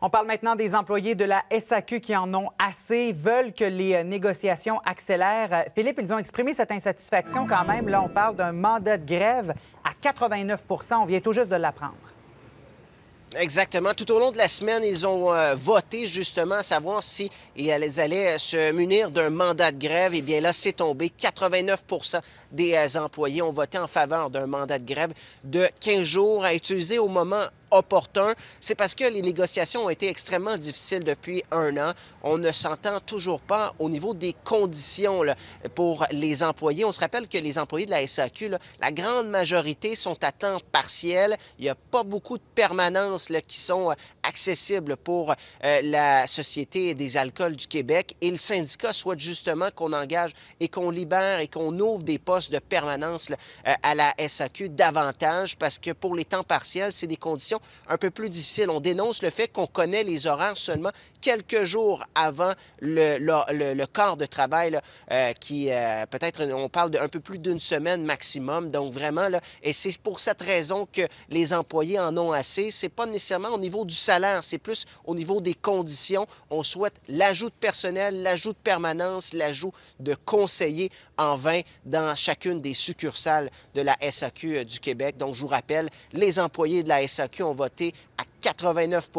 On parle maintenant des employés de la SAQ qui en ont assez, veulent que les euh, négociations accélèrent. Euh, Philippe, ils ont exprimé cette insatisfaction quand même. Là, on parle d'un mandat de grève à 89 On vient tout juste de l'apprendre. Exactement. Tout au long de la semaine, ils ont euh, voté justement à savoir si ils allaient se munir d'un mandat de grève. Et eh bien là, c'est tombé. 89 des employés ont voté en faveur d'un mandat de grève de 15 jours à utiliser au moment opportun, c'est parce que les négociations ont été extrêmement difficiles depuis un an. On ne s'entend toujours pas au niveau des conditions pour les employés. On se rappelle que les employés de la SAQ, la grande majorité sont à temps partiel. Il n'y a pas beaucoup de permanences qui sont euh, accessibles pour euh, la Société des alcools du Québec. Et le syndicat souhaite justement qu'on engage et qu'on libère et qu'on ouvre des postes de permanence euh, à la SAQ davantage parce que pour les temps partiels, c'est des conditions un peu plus difficile. On dénonce le fait qu'on connaît les horaires seulement quelques jours avant le, le, corps de travail euh, qui, euh, peut-être, on parle d'un peu plus d'une semaine maximum. Donc, vraiment, là, et c'est pour cette raison que les employés en ont assez. C'est pas nécessairement au niveau du salaire, c'est plus au niveau des conditions. On souhaite l'ajout de personnel, l'ajout de permanence, l'ajout de conseillers en vain dans chacune des succursales de la SAQ euh, du Québec. Donc, je vous rappelle, les employés de la SAQ ont voté à 89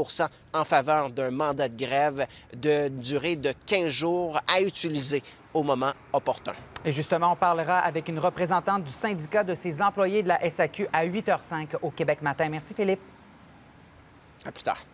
en faveur d'un mandat de grève de durée de 15 jours à utiliser au moment opportun. Et justement, on parlera avec une représentante du syndicat de ses employés de la SAQ à 8h05 au Québec matin. Merci Philippe. À plus tard.